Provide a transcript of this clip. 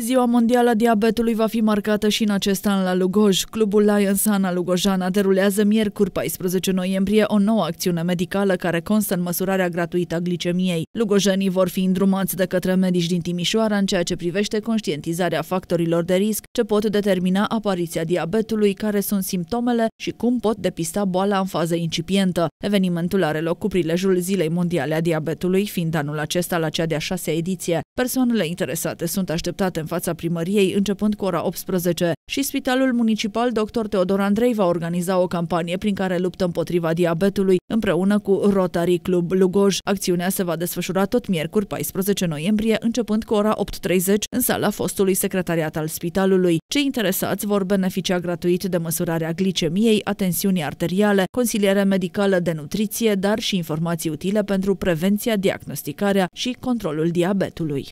Ziua Mondială a Diabetului va fi marcată și în acest an la Lugoj. Clubul Lions Ana Lugojana derulează miercuri 14 noiembrie o nouă acțiune medicală care constă în măsurarea gratuită a glicemiei. Lugojenii vor fi îndrumați de către medici din Timișoara în ceea ce privește conștientizarea factorilor de risc ce pot determina apariția diabetului, care sunt simptomele și cum pot depista boala în fază incipientă. Evenimentul are loc cu prilejul Zilei Mondiale a Diabetului, fiind anul acesta la cea de-a șasea ediție. Persoanele interesate sunt așteptate în fața primăriei începând cu ora 18 și Spitalul Municipal Dr. Teodor Andrei va organiza o campanie prin care luptă împotriva diabetului împreună cu Rotary Club Lugoj. Acțiunea se va desfășura tot miercuri 14 noiembrie începând cu ora 8.30 în sala fostului secretariat al spitalului. Cei interesați vor beneficia gratuit de măsurarea glicemiei, atensiunii arteriale, consiliere medicală de nutriție, dar și informații utile pentru prevenția, diagnosticarea și controlul diabetului.